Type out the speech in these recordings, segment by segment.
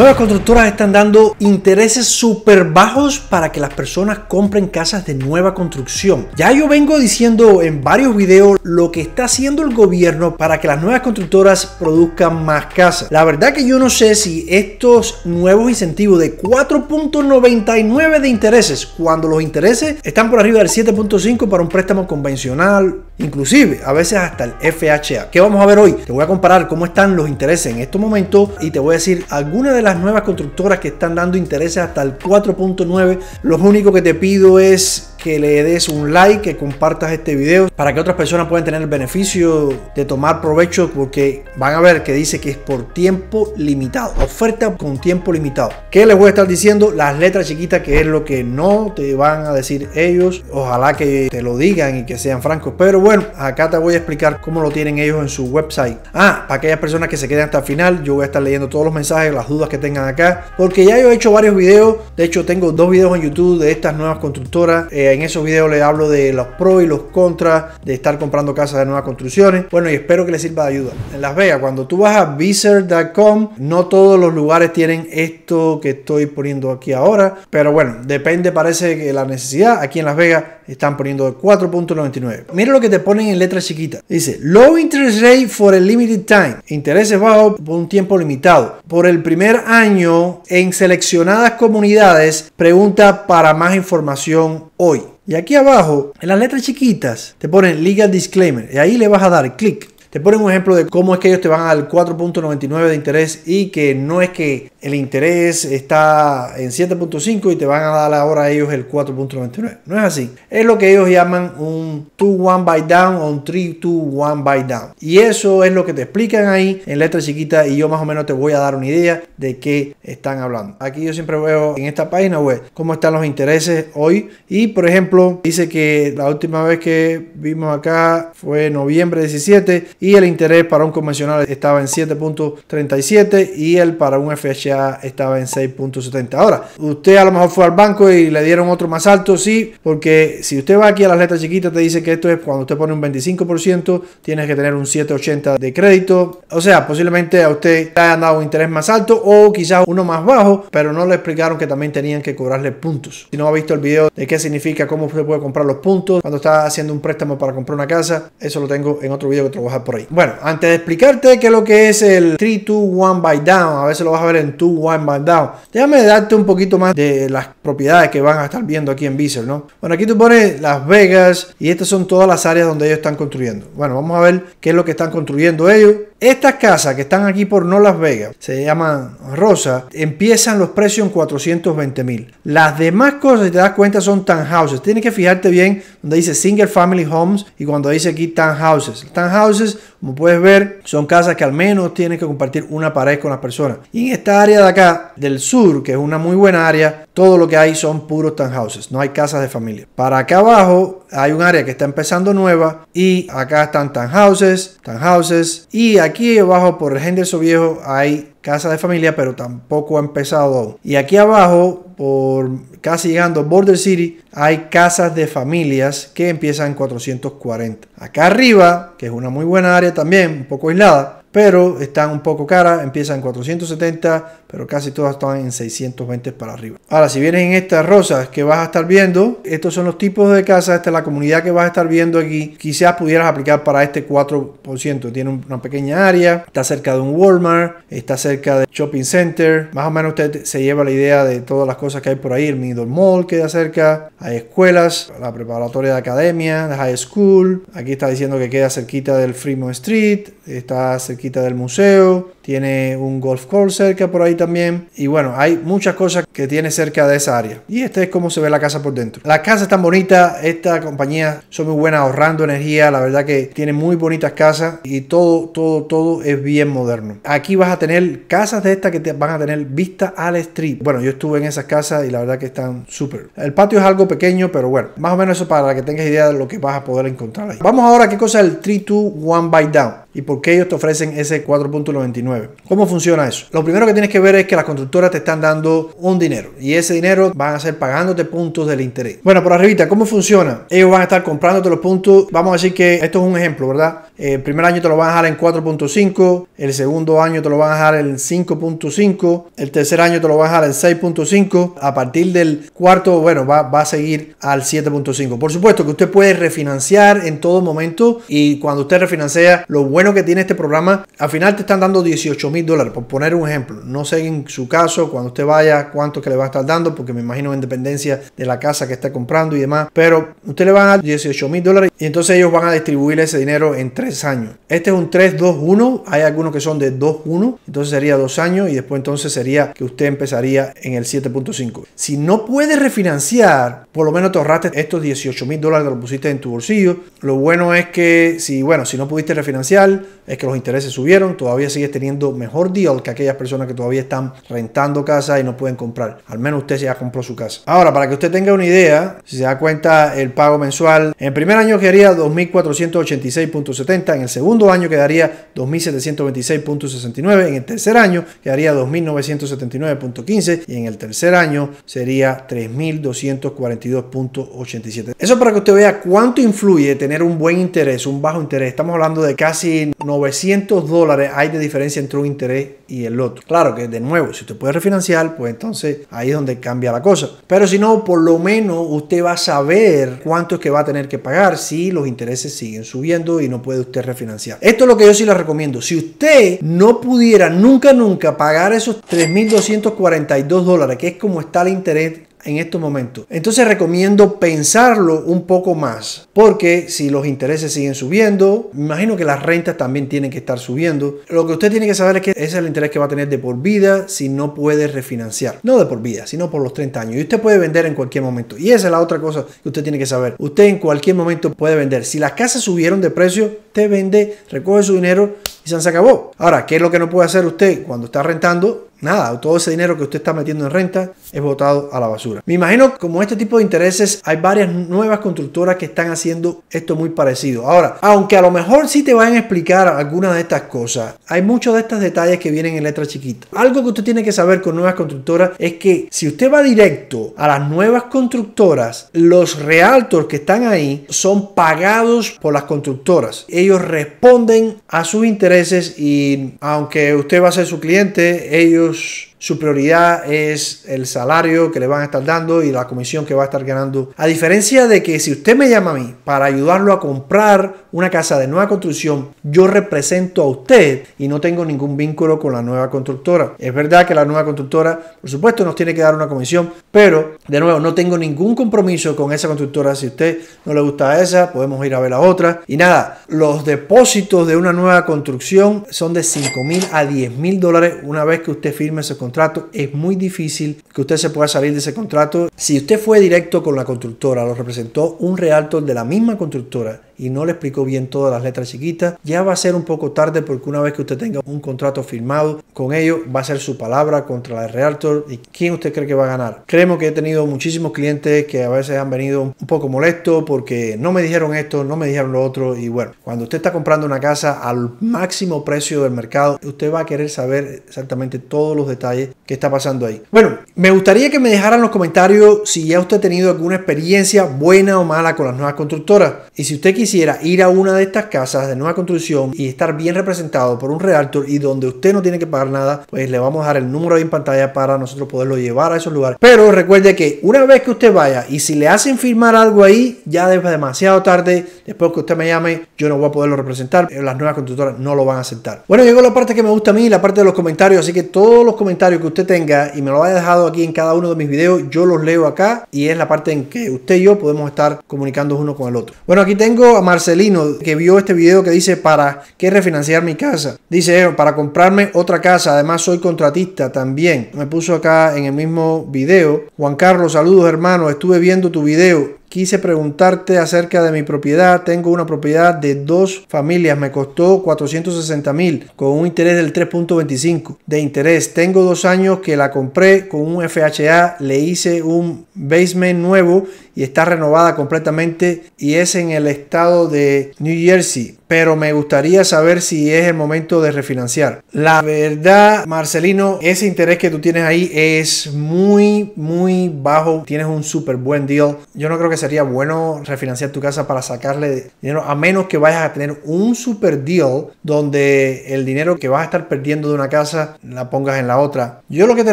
Nuevas constructoras están dando intereses súper bajos para que las personas compren casas de nueva construcción. Ya yo vengo diciendo en varios videos lo que está haciendo el gobierno para que las nuevas constructoras produzcan más casas. La verdad que yo no sé si estos nuevos incentivos de 4.99 de intereses, cuando los intereses están por arriba del 7.5 para un préstamo convencional, inclusive a veces hasta el FHA. ¿Qué vamos a ver hoy? Te voy a comparar cómo están los intereses en estos momentos y te voy a decir algunas de las nuevas constructoras que están dando intereses hasta el 4.9. Lo único que te pido es que le des un like, que compartas este video para que otras personas puedan tener el beneficio de tomar provecho porque van a ver que dice que es por tiempo limitado, oferta con tiempo limitado. ¿Qué les voy a estar diciendo? Las letras chiquitas que es lo que no te van a decir ellos. Ojalá que te lo digan y que sean francos. Pero bueno, acá te voy a explicar cómo lo tienen ellos en su website. Ah, para aquellas personas que se queden hasta el final, yo voy a estar leyendo todos los mensajes, las dudas que tengan acá, porque ya yo he hecho varios videos. De hecho, tengo dos videos en YouTube de estas nuevas constructoras. Eh, en esos videos les hablo de los pros y los contras de estar comprando casas de nuevas construcciones. Bueno, y espero que les sirva de ayuda. En Las Vegas, cuando tú vas a viser.com, no todos los lugares tienen esto que estoy poniendo aquí ahora. Pero bueno, depende, parece que la necesidad. Aquí en Las Vegas están poniendo 4.99. Mira lo que te ponen en letras chiquitas. Dice, low interest rate for a limited time. Intereses bajos por un tiempo limitado. Por el primer año en seleccionadas comunidades. Pregunta para más información hoy. Y aquí abajo, en las letras chiquitas, te ponen legal disclaimer. Y ahí le vas a dar clic. Te ponen un ejemplo de cómo es que ellos te van al 4.99 de interés y que no es que el interés está en 7.5 y te van a dar ahora ellos el 4.99. No es así. Es lo que ellos llaman un 2-1 buy down o un 3-2-1 buy down. Y eso es lo que te explican ahí en letra chiquita y yo más o menos te voy a dar una idea de qué están hablando. Aquí yo siempre veo en esta página web cómo están los intereses hoy. Y por ejemplo, dice que la última vez que vimos acá fue noviembre 17 y el interés para un convencional estaba en 7.37 y el para un FHA estaba en 6.70. Ahora, usted a lo mejor fue al banco y le dieron otro más alto, sí, porque si usted va aquí a las letras chiquitas te dice que esto es cuando usted pone un 25%, tienes que tener un 7.80 de crédito. O sea, posiblemente a usted le hayan dado un interés más alto o quizás uno más bajo, pero no le explicaron que también tenían que cobrarle puntos. Si no ha visto el video de qué significa, cómo usted puede comprar los puntos cuando está haciendo un préstamo para comprar una casa, eso lo tengo en otro video que trabaja por bueno, antes de explicarte qué es lo que es el 3-2-1 by down, a veces lo vas a ver en 2-1 by down, déjame darte un poquito más de las propiedades que van a estar viendo aquí en Visor, ¿no? Bueno, aquí tú pones Las Vegas y estas son todas las áreas donde ellos están construyendo. Bueno, vamos a ver qué es lo que están construyendo ellos. Estas casas que están aquí por no Las Vegas, se llaman Rosa, empiezan los precios en 420 mil. Las demás cosas, si te das cuenta, son townhouses. Tienes que fijarte bien donde dice single family homes y cuando dice aquí townhouses. Townhouses como puedes ver, son casas que al menos tienen que compartir una pared con las personas. Y en esta área de acá, del sur, que es una muy buena área, todo lo que hay son puros townhouses, no hay casas de familia. Para acá abajo hay un área que está empezando nueva y acá están townhouses, townhouses y aquí abajo por el Henderson Viejo hay casa de familia, pero tampoco ha empezado aún. Y aquí abajo, por casi llegando a Border City, hay casas de familias que empiezan en 440. Acá arriba, que es una muy buena área también, un poco aislada, pero están un poco caras, empiezan en 470, pero casi todas están en 620 para arriba. Ahora, si vienen en estas rosas que vas a estar viendo, estos son los tipos de casas, esta es la comunidad que vas a estar viendo aquí, quizás pudieras aplicar para este 4%, tiene una pequeña área, está cerca de un Walmart, está cerca de shopping center, más o menos usted se lleva la idea de todas las cosas que hay por ahí, el Middle Mall queda cerca, hay escuelas, la preparatoria de academia, la high school, aquí está diciendo que queda cerquita del Fremont Street, está cerca quita del museo tiene un golf course cerca por ahí también. Y bueno, hay muchas cosas que tiene cerca de esa área. Y este es como se ve la casa por dentro. La casa están tan bonita, esta compañía son muy buenas ahorrando energía, la verdad que tiene muy bonitas casas y todo, todo, todo es bien moderno. Aquí vas a tener casas de estas que te van a tener vista al street. Bueno, yo estuve en esas casas y la verdad que están súper. El patio es algo pequeño, pero bueno, más o menos eso para que tengas idea de lo que vas a poder encontrar ahí. Vamos ahora a qué cosa es el 3-2-1 by down y por qué ellos te ofrecen ese 4.99 ¿Cómo funciona eso? Lo primero que tienes que ver es que las constructoras te están dando un dinero y ese dinero van a ser pagándote puntos del interés. Bueno, por arribita, ¿cómo funciona? Ellos van a estar comprándote los puntos. Vamos a decir que esto es un ejemplo, ¿verdad? Eh, el primer año te lo van a dejar en 4.5, el segundo año te lo van a dejar en 5.5, el tercer año te lo van a dejar en 6.5, a partir del cuarto, bueno, va, va a seguir al 7.5. Por supuesto que usted puede refinanciar en todo momento y cuando usted refinancia, lo bueno que tiene este programa, al final te están dando 18 mil dólares, por poner un ejemplo. No sé en su caso, cuando usted vaya, cuánto que le va a estar dando, porque me imagino en dependencia de la casa que está comprando y demás, pero usted le va a dar 18 mil dólares y entonces ellos van a distribuir ese dinero en tres años. Este es un 3-2-1, hay algunos que son de 2-1, entonces sería dos años y después entonces sería que usted empezaría en el 7.5. Si no puedes refinanciar, por lo menos te ahorraste estos 18 mil dólares que lo pusiste en tu bolsillo. Lo bueno es que si, bueno, si no pudiste refinanciar, es que los intereses subieron, todavía sigues teniendo mejor deal que aquellas personas que todavía están rentando casa y no pueden comprar. Al menos usted ya compró su casa. Ahora, para que usted tenga una idea, si se da cuenta el pago mensual, en primer año quedaría 2.486.70 en el segundo año quedaría 2.726.69, en el tercer año quedaría 2.979.15 y en el tercer año sería 3.242.87. Eso para que usted vea cuánto influye tener un buen interés, un bajo interés. Estamos hablando de casi 900 dólares hay de diferencia entre un interés y el otro. Claro que de nuevo, si usted puede refinanciar, pues entonces ahí es donde cambia la cosa. Pero si no, por lo menos usted va a saber cuánto es que va a tener que pagar si los intereses siguen subiendo y no puede refinanciar. Esto es lo que yo sí le recomiendo. Si usted no pudiera nunca, nunca pagar esos 3.242 dólares, que es como está el interés en estos momentos. Entonces recomiendo pensarlo un poco más, porque si los intereses siguen subiendo, imagino que las rentas también tienen que estar subiendo. Lo que usted tiene que saber es que ese es el interés que va a tener de por vida si no puede refinanciar. No de por vida, sino por los 30 años. Y usted puede vender en cualquier momento. Y esa es la otra cosa que usted tiene que saber. Usted en cualquier momento puede vender. Si las casas subieron de precio, te vende, recoge su dinero y se acabó. Ahora, ¿qué es lo que no puede hacer usted cuando está rentando? nada, todo ese dinero que usted está metiendo en renta es botado a la basura. Me imagino como este tipo de intereses hay varias nuevas constructoras que están haciendo esto muy parecido. Ahora, aunque a lo mejor sí te vayan a explicar algunas de estas cosas, hay muchos de estos detalles que vienen en letra chiquita. Algo que usted tiene que saber con nuevas constructoras es que si usted va directo a las nuevas constructoras, los realtors que están ahí son pagados por las constructoras. Ellos responden a sus intereses y aunque usted va a ser su cliente, ellos görüyor. su prioridad es el salario que le van a estar dando y la comisión que va a estar ganando. A diferencia de que si usted me llama a mí para ayudarlo a comprar una casa de nueva construcción, yo represento a usted y no tengo ningún vínculo con la nueva constructora. Es verdad que la nueva constructora, por supuesto, nos tiene que dar una comisión, pero de nuevo, no tengo ningún compromiso con esa constructora. Si a usted no le gusta esa, podemos ir a ver la otra. Y nada, los depósitos de una nueva construcción son de 5 mil a 10 mil dólares una vez que usted firme ese contrato contrato, es muy difícil que usted se pueda salir de ese contrato. Si usted fue directo con la constructora, lo representó un realtor de la misma constructora y no le explicó bien todas las letras chiquitas, ya va a ser un poco tarde porque una vez que usted tenga un contrato firmado con ellos, va a ser su palabra contra la de Realtor y quién usted cree que va a ganar. Creemos que he tenido muchísimos clientes que a veces han venido un poco molestos porque no me dijeron esto, no me dijeron lo otro y bueno, cuando usted está comprando una casa al máximo precio del mercado, usted va a querer saber exactamente todos los detalles que está pasando ahí. Bueno, me gustaría que me dejaran los comentarios si ya usted ha tenido alguna experiencia buena o mala con las nuevas constructoras y si usted quisiera ir a una de estas casas de nueva construcción y estar bien representado por un realtor y donde usted no tiene que pagar nada, pues le vamos a dar el número ahí en pantalla para nosotros poderlo llevar a esos lugares. Pero recuerde que una vez que usted vaya y si le hacen firmar algo ahí, ya es demasiado tarde. Después que usted me llame, yo no voy a poderlo representar. Eh, las nuevas constructoras no lo van a aceptar. Bueno, llegó la parte que me gusta a mí, la parte de los comentarios. Así que todos los comentarios que usted tenga y me lo haya dejado aquí en cada uno de mis videos, yo los leo acá y es la parte en que usted y yo podemos estar comunicando uno con el otro. Bueno, aquí tengo Marcelino que vio este video que dice para qué refinanciar mi casa. Dice para comprarme otra casa. Además soy contratista también. Me puso acá en el mismo video. Juan Carlos, saludos hermano. Estuve viendo tu video quise preguntarte acerca de mi propiedad. Tengo una propiedad de dos familias, me costó 460 mil con un interés del 3.25 de interés. Tengo dos años que la compré con un FHA, le hice un basement nuevo y está renovada completamente y es en el estado de New Jersey pero me gustaría saber si es el momento de refinanciar. La verdad, Marcelino, ese interés que tú tienes ahí es muy, muy bajo. Tienes un súper buen deal. Yo no creo que sería bueno refinanciar tu casa para sacarle dinero, a menos que vayas a tener un super deal donde el dinero que vas a estar perdiendo de una casa la pongas en la otra. Yo lo que te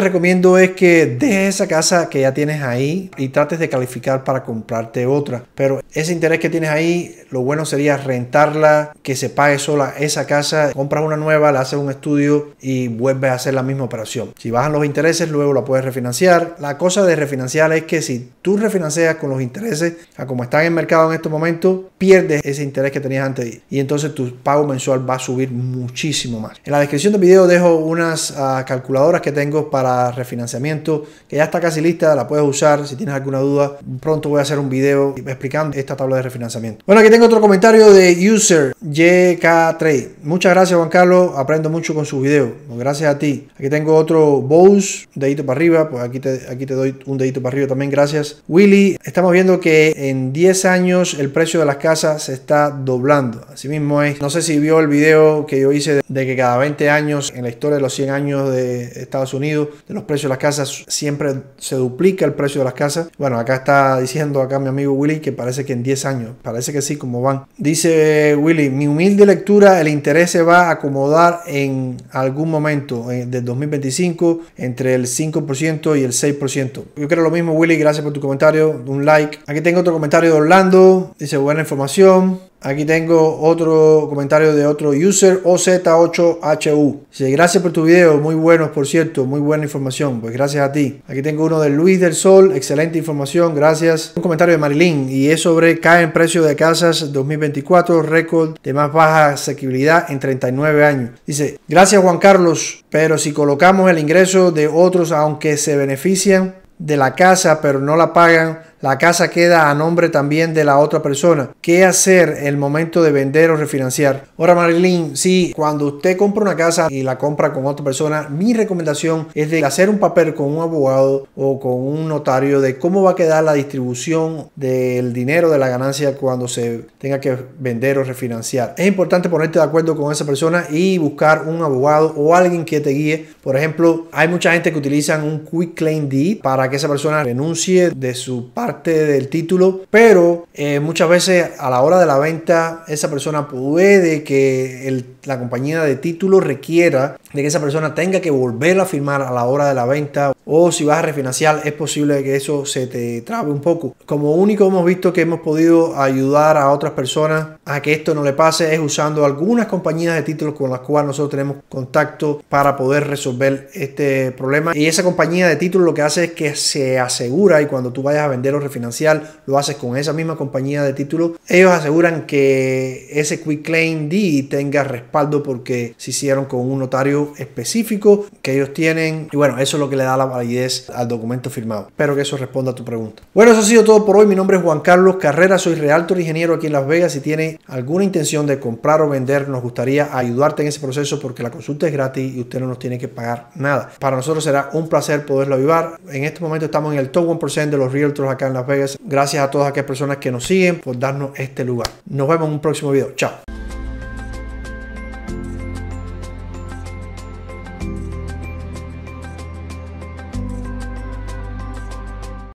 recomiendo es que dejes esa casa que ya tienes ahí y trates de calificar para comprarte otra. Pero ese interés que tienes ahí, lo bueno sería rentarla que se pague sola esa casa, compras una nueva, la haces un estudio y vuelves a hacer la misma operación. Si bajan los intereses, luego la puedes refinanciar. La cosa de refinanciar es que si tú refinancias con los intereses a como están en mercado en este momento, pierdes ese interés que tenías antes y entonces tu pago mensual va a subir muchísimo más. En la descripción del video dejo unas ah, calculadoras que tengo para refinanciamiento que ya está casi lista, la puedes usar si tienes alguna duda. Pronto voy a hacer un video explicando esta tabla de refinanciamiento. Bueno, aquí tengo otro comentario de user YK3. Muchas gracias, Juan Carlos. Aprendo mucho con sus videos. Gracias a ti. Aquí tengo otro Bows, dedito para arriba. Pues aquí te, aquí te doy un dedito para arriba también. Gracias. Willy, estamos viendo que en 10 años el precio de las casas se está doblando. Así mismo es. No sé si vio el video que yo hice de, de que cada 20 años, en la historia de los 100 años de Estados Unidos, de los precios de las casas, siempre se duplica el precio de las casas. Bueno, acá está diciendo acá mi amigo Willy que parece que en 10 años, parece que sí, como van. Dice Willy, mi humilde lectura, el interés se va a acomodar en algún momento eh, del 2025 entre el 5% y el 6%. Yo creo lo mismo, Willy. Gracias por tu comentario. Un like. Aquí tengo otro comentario de Orlando. Dice buena información. Aquí tengo otro comentario de otro user OZ8HU. Dice, gracias por tu video, muy buenos por cierto, muy buena información. Pues gracias a ti. Aquí tengo uno de Luis del Sol, excelente información, gracias. Un comentario de Marilyn y es sobre caen precios precio de casas 2024, récord de más baja asequibilidad en 39 años. Dice, gracias Juan Carlos, pero si colocamos el ingreso de otros aunque se benefician de la casa pero no la pagan, la casa queda a nombre también de la otra persona. ¿Qué hacer el momento de vender o refinanciar? Ahora, Marilyn, si cuando usted compra una casa y la compra con otra persona, mi recomendación es de hacer un papel con un abogado o con un notario de cómo va a quedar la distribución del dinero de la ganancia cuando se tenga que vender o refinanciar. Es importante ponerte de acuerdo con esa persona y buscar un abogado o alguien que te guíe. Por ejemplo, hay mucha gente que utilizan un quick claim deed para que esa persona renuncie de su parte del título, pero eh, muchas veces a la hora de la venta esa persona puede que la compañía de título requiera de que esa persona tenga que volver a firmar a la hora de la venta o si vas a refinanciar es posible que eso se te trabe un poco. Como único hemos visto que hemos podido ayudar a otras personas a que esto no le pase es usando algunas compañías de títulos con las cuales nosotros tenemos contacto para poder resolver este problema. Y esa compañía de títulos lo que hace es que se asegura y cuando tú vayas a vender o refinanciar lo haces con esa misma compañía de títulos. Ellos aseguran que ese quick claim D tenga respaldo porque se hicieron con un notario específico que ellos tienen. Y bueno, eso es lo que le da la validez al documento firmado. Espero que eso responda a tu pregunta. Bueno, eso ha sido todo por hoy. Mi nombre es Juan Carlos Carrera, soy realtor ingeniero aquí en Las Vegas. Si tiene alguna intención de comprar o vender, nos gustaría ayudarte en ese proceso porque la consulta es gratis y usted no nos tiene que pagar nada. Para nosotros será un placer poderlo ayudar. En este momento estamos en el top 1% de los realtors acá en Las Vegas. Gracias a todas aquellas personas que nos siguen por darnos este lugar. Nos vemos en un próximo video. Chao.